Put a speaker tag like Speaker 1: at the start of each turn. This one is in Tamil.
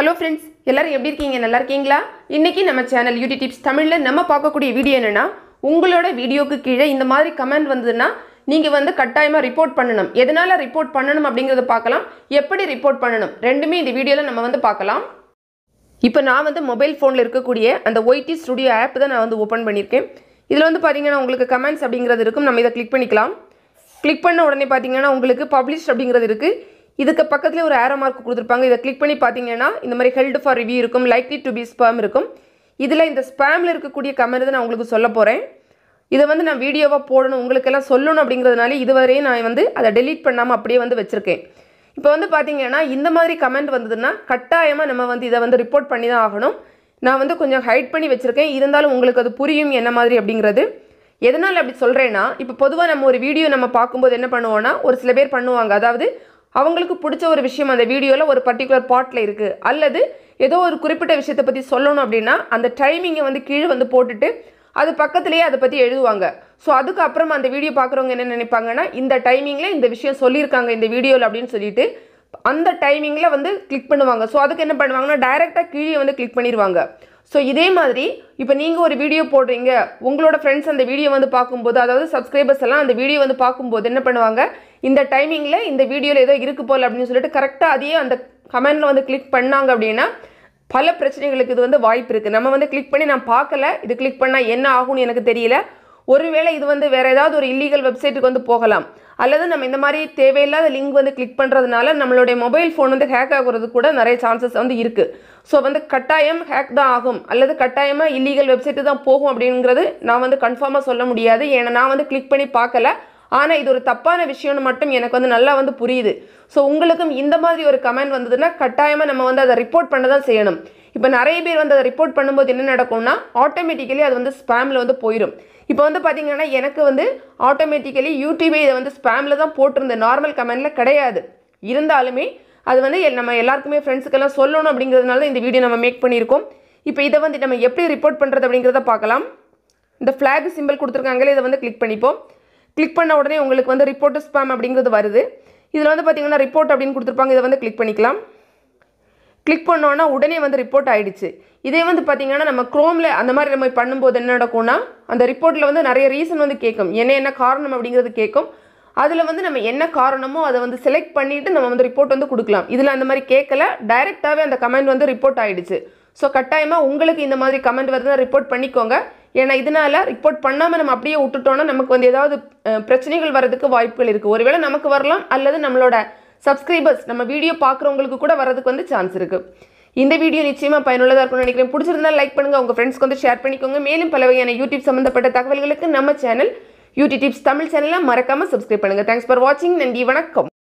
Speaker 1: ஹலோ ஃப்ரெண்ட்ஸ் எல்லோரும் எப்படி இருக்கீங்க நல்லா இருக்கீங்களா இன்றைக்கி நம்ம சேனல் யூடி டிப்ஸ் தமிழில் நம்ம பார்க்கக்கூடிய வீடியோ என்னென்னா உங்களோட வீடியோக்கு கீழே இந்த மாதிரி கமெண்ட் வந்ததுன்னா நீங்கள் வந்து கட்டாயமாக ரிப்போர்ட் பண்ணணும் எதனால் ரிப்போர்ட் பண்ணணும் அப்படிங்கிறத பார்க்கலாம் எப்படி ரிப்போர்ட் பண்ணணும் ரெண்டுமே இந்த வீடியோவில் நம்ம வந்து பார்க்கலாம் இப்போ நான் வந்து மொபைல் ஃபோனில் இருக்கக்கூடிய அந்த ஒய்டி ஸ்டுடியோ ஆப் தான் நான் வந்து ஓப்பன் பண்ணியிருக்கேன் இதில் வந்து பார்த்தீங்கன்னா உங்களுக்கு கமெண்ட்ஸ் அப்படிங்கிறது இருக்கும் நம்ம இதை கிளிக் பண்ணிக்கலாம் கிளிக் பண்ண உடனே பார்த்தீங்கன்னா உங்களுக்கு பப்ளிஷ் அப்படிங்கிறது இருக்குது இதுக்கு பக்கத்தில் ஒரு ஏரோ மார்க் கொடுத்துருப்பாங்க இதை கிளிக் பண்ணி பார்த்தீங்கன்னா இந்த மாதிரி ஹெல்டு ஃபார் ரிவ்யூ இருக்கும் லைக்லி டு பி ஸ்பேம் இருக்கும் இதில் இந்த ஸ்பேமில் இருக்கக்கூடிய கமெண்ட் தான் நான் உங்களுக்கு சொல்ல போகிறேன் இதை வந்து நான் வீடியோவாக போடணும் உங்களுக்கெல்லாம் சொல்லணும் அப்படிங்கிறதுனால இதுவரையும் நான் வந்து அதை டெலீட் பண்ணாமல் அப்படியே வந்து வச்சுருக்கேன் இப்போ வந்து பார்த்தீங்கன்னா இந்த மாதிரி கமெண்ட் வந்ததுன்னா கட்டாயமாக நம்ம வந்து இதை வந்து ரிப்போர்ட் பண்ணி தான் ஆகணும் நான் வந்து கொஞ்சம் ஹைட் பண்ணி வச்சுருக்கேன் இருந்தாலும் உங்களுக்கு அது புரியும் என்ன மாதிரி அப்படிங்கிறது எதனால் அப்படி சொல்கிறேன்னா இப்போ பொதுவாக நம்ம ஒரு வீடியோ நம்ம பார்க்கும்போது என்ன பண்ணுவோன்னா ஒரு சில பேர் பண்ணுவாங்க அதாவது அவங்களுக்கு பிடிச்ச ஒரு விஷயம் அந்த வீடியோவில் ஒரு பர்டிகுலர் பாட்டில் இருக்குது அல்லது ஏதோ ஒரு குறிப்பிட்ட விஷயத்தை பற்றி சொல்லணும் அப்படின்னா அந்த டைமிங்கை வந்து கீழே வந்து போட்டுட்டு அது பக்கத்துலேயே அதை பற்றி எழுதுவாங்க ஸோ அதுக்கப்புறம் அந்த வீடியோ பார்க்குறவங்க என்ன நினைப்பாங்கன்னா இந்த டைமிங்கில் இந்த விஷயம் சொல்லியிருக்காங்க இந்த வீடியோவில் அப்படின்னு சொல்லிட்டு அந்த டைமிங்கில் வந்து கிளிக் பண்ணுவாங்க ஸோ அதுக்கு என்ன பண்ணுவாங்கன்னா டைரெக்டாக கீழே வந்து கிளிக் பண்ணிடுவாங்க ஸோ இதே மாதிரி இப்போ நீங்கள் ஒரு வீடியோ போடுறீங்க உங்களோட ஃப்ரெண்ட்ஸ் அந்த வீடியோ வந்து பார்க்கும்போது அதாவது சப்ஸ்கிரைபர்ஸ் எல்லாம் அந்த வீடியோ வந்து பார்க்கும்போது என்ன பண்ணுவாங்க இந்த டைமிங்கில் இந்த வீடியோவில் ஏதோ இருக்கு போல் அப்படின்னு சொல்லிட்டு கரெக்டாக அதையே அந்த கமெண்டில் வந்து கிளிக் பண்ணாங்க அப்படின்னா பல பிரச்சனைகளுக்கு இது வந்து வாய்ப்பு இருக்குது நம்ம வந்து கிளிக் பண்ணி நான் பார்க்கல இது கிளிக் பண்ணால் என்ன ஆகும்னு எனக்கு தெரியல ஒருவேளை இது வந்து வேறு ஏதாவது ஒரு இல்லீகல் வெப்சைட்டுக்கு வந்து போகலாம் அல்லது நம்ம இந்த மாதிரி தேவையில்லாத லிங்க் வந்து கிளிக் பண்ணுறதுனால நம்மளுடைய மொபைல் ஃபோன் வந்து ஹேக் ஆகுறது கூட நிறைய சான்சஸ் வந்து இருக்குது ஸோ வந்து கட்டாயம் ஹேக் தான் ஆகும் அல்லது கட்டாயமாக இல்லீகல் வெப்சைட்டு தான் போகும் அப்படிங்கிறது நான் வந்து கன்ஃபார்மாக சொல்ல முடியாது ஏன்னா நான் வந்து கிளிக் பண்ணி பார்க்கல ஆனால் இது ஒரு தப்பான விஷயம்னு மட்டும் எனக்கு வந்து நல்லா வந்து புரியுது ஸோ உங்களுக்கும் இந்த மாதிரி ஒரு கமெண்ட் வந்ததுன்னா கட்டாயமாக நம்ம வந்து அதை ரிப்போர்ட் பண்ண தான் செய்யணும் இப்போ நிறைய பேர் வந்து அதை ரிப்போர்ட் பண்ணும்போது என்ன நடக்கும்னா ஆட்டோமேட்டிக்கலி அது வந்து ஸ்பேமில் வந்து போயிடும் இப்போ வந்து பார்த்தீங்கன்னா எனக்கு வந்து ஆட்டோமேட்டிக்கலி யூடியூபே இதை வந்து ஸ்பேமில் தான் போட்டிருந்த நார்மல் கமெண்டில் கிடையாது இருந்தாலுமே அது வந்து நம்ம எல்லாருக்குமே ஃப்ரெண்ட்ஸுக்கெல்லாம் சொல்லணும் அப்படிங்கிறதுனால இந்த வீடியோ நம்ம மேக் பண்ணியிருக்கோம் இப்போ இதை வந்து நம்ம எப்படி ரிப்போர்ட் பண்ணுறது அப்படிங்கிறத பார்க்கலாம் இந்த ஃப்ளாக் சிம்பிள் கொடுத்துருக்காங்களே இதை வந்து கிளிக் பண்ணிப்போம் கிளிக் பண்ண உடனே உங்களுக்கு வந்து ரிப்போர்ட் ஸ்பேம் அப்படிங்கிறது வருது இதில் வந்து பார்த்திங்கன்னா ரிப்போர்ட் அப்படின்னு கொடுத்துருப்பாங்க இதை வந்து கிளிக் பண்ணிக்கலாம் கிளிக் பண்ணோன்னா உடனே வந்து ரிப்போர்ட் ஆகிடுச்சு இதே வந்து பார்த்திங்கன்னா நம்ம க்ரோமில் அந்த மாதிரி நம்ம பண்ணும்போது என்ன நடக்கும்னா அந்த ரிப்போர்ட்டில் வந்து நிறைய ரீசன் வந்து கேட்கும் என்ன என்ன காரணம் அப்படிங்கிறது கேட்கும் அதில் வந்து நம்ம என்ன காரணமோ அதை வந்து செலக்ட் பண்ணிவிட்டு நம்ம வந்து ரிப்போர்ட் வந்து கொடுக்கலாம் இதில் அந்த மாதிரி கேட்கல டைரெக்டாகவே அந்த கமெண்ட் வந்து ரிப்போர்ட் ஆகிடுச்சு ஸோ கட்டாயமாக உங்களுக்கு இந்த மாதிரி கமெண்ட் வருதுன்னா ரிப்போர்ட் பண்ணிக்கோங்க ஏன்னா இதனால் ரிப்போர்ட் பண்ணாமல் நம்ம அப்படியே விட்டுட்டோன்னா நமக்கு வந்து ஏதாவது பிரச்சனைகள் வர்றதுக்கு வாய்ப்புகள் இருக்குது ஒருவேளை நமக்கு வரலாம் அல்லது நம்மளோட சப்ஸ்கிரைபர்ஸ் நம்ம வீடியோ பார்க்குறவங்களுக்கு கூட வரதுக்கு வந்து சான்ஸ் இருக்குது இந்த வீடியோ நிச்சயமாக பயனுள்ளதாக இருக்கும்னு நினைக்கிறேன் பிடிச்சிருந்தா லைக் பண்ணுங்கள் உங்கள் ஃப்ரெண்ட்ஸ்க்கு வந்து ஷேர் பண்ணிக்கோங்க மேலும் பல வகையான யூடியூப் சம்மந்தப்பட்ட தகவல்களுக்கு நம்ம சேனல் யூடியூப் தமிழ் சேனலில் மறக்காமல் சப்ஸ்கிரைப் பண்ணுங்கள் தேங்க்ஸ் ஃபார் வாட்சிங் நன்றி வணக்கம்